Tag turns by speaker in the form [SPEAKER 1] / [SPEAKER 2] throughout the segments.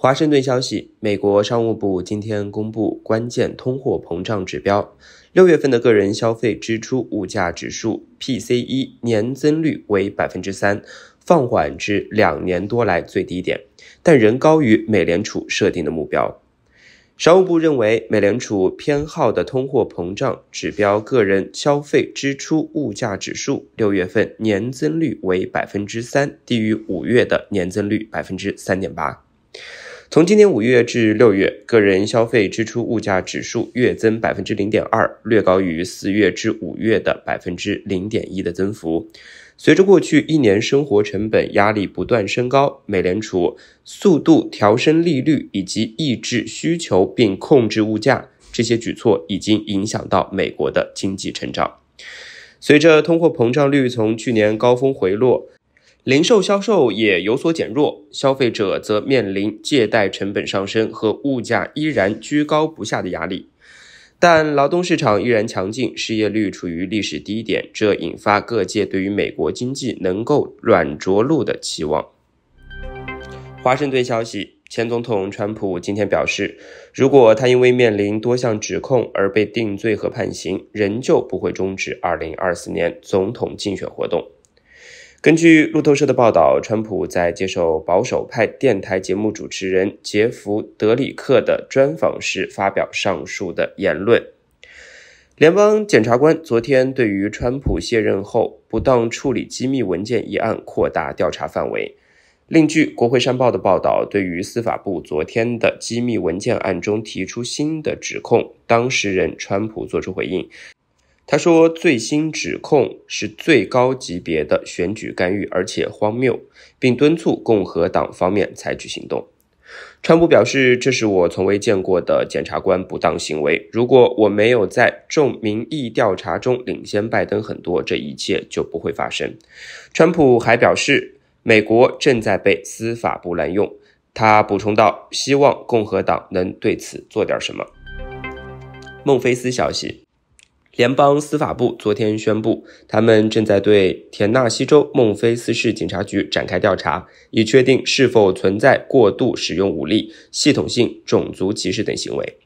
[SPEAKER 1] 华盛顿消息：美国商务部今天公布关键通货膨胀指标，六月份的个人消费支出物价指数 （PCE） 年增率为百分之三，放缓至两年多来最低点，但仍高于美联储设定的目标。商务部认为，美联储偏好的通货膨胀指标——个人消费支出物价指数，六月份年增率为百分之三，低于五月的年增率百分之三点八。从今年五月至六月，个人消费支出物价指数月增百分之零点二，略高于四月至五月的百分之零点一的增幅。随着过去一年生活成本压力不断升高，美联储速度调升利率以及抑制需求并控制物价这些举措已经影响到美国的经济成长。随着通货膨胀率从去年高峰回落。零售销售也有所减弱，消费者则面临借贷成本上升和物价依然居高不下的压力。但劳动市场依然强劲，失业率处于历史低点，这引发各界对于美国经济能够软着陆的期望。华盛顿消息，前总统川普今天表示，如果他因为面临多项指控而被定罪和判刑，仍旧不会终止2024年总统竞选活动。根据路透社的报道，川普在接受保守派电台节目主持人杰弗德里克的专访时发表上述的言论。联邦检察官昨天对于川普卸任后不当处理机密文件一案扩大调查范围。另据国会山报的报道，对于司法部昨天的机密文件案中提出新的指控，当事人川普作出回应。他说，最新指控是最高级别的选举干预，而且荒谬，并敦促共和党方面采取行动。川普表示，这是我从未见过的检察官不当行为。如果我没有在众民意调查中领先拜登很多，这一切就不会发生。川普还表示，美国正在被司法部滥用。他补充道，希望共和党能对此做点什么。孟菲斯消息。联邦司法部昨天宣布，他们正在对田纳西州孟菲斯市警察局展开调查，以确定是否存在过度使用武力、系统性种族歧视等行为。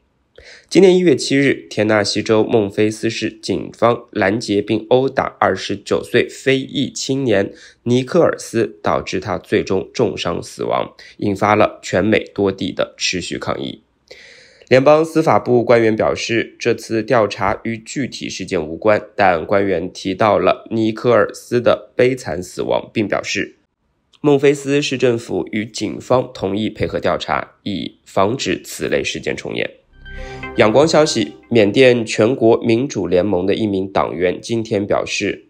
[SPEAKER 1] 今年一月七日，田纳西州孟菲斯市警方拦截并殴打29岁非裔青年尼克尔斯，导致他最终重伤死亡，引发了全美多地的持续抗议。联邦司法部官员表示，这次调查与具体事件无关，但官员提到了尼科尔斯的悲惨死亡，并表示孟菲斯市政府与警方同意配合调查，以防止此类事件重演。阳光消息：缅甸全国民主联盟的一名党员今天表示，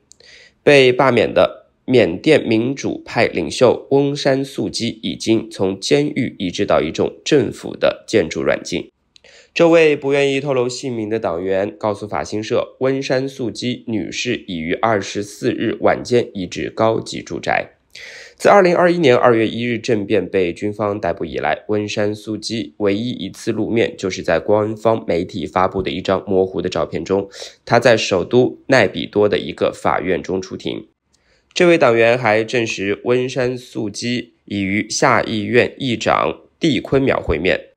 [SPEAKER 1] 被罢免的缅甸民主派领袖翁山素姬已经从监狱移植到一种政府的建筑软禁。这位不愿意透露姓名的党员告诉法新社，温山素基女士已于二十四日晚间移至高级住宅。自二零二一年二月一日政变被军方逮捕以来，温山素基唯一一次露面，就是在官方媒体发布的一张模糊的照片中，她在首都奈比多的一个法院中出庭。这位党员还证实，温山素基已与下议院议长蒂坤淼会面。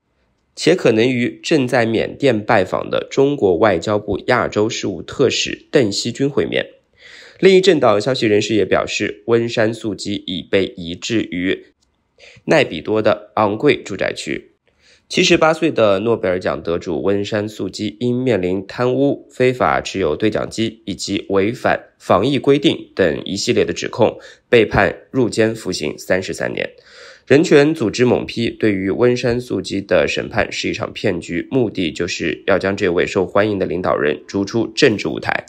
[SPEAKER 1] 且可能与正在缅甸拜访的中国外交部亚洲事务特使邓锡军会面。另一政党消息人士也表示，温山素基已被移至于奈比多的昂贵住宅区。七十八岁的诺贝尔奖得主温山素基因面临贪污、非法持有对讲机以及违反防疫规定等一系列的指控，被判入监服刑三十三年。人权组织猛批，对于温山素基的审判是一场骗局，目的就是要将这位受欢迎的领导人逐出政治舞台。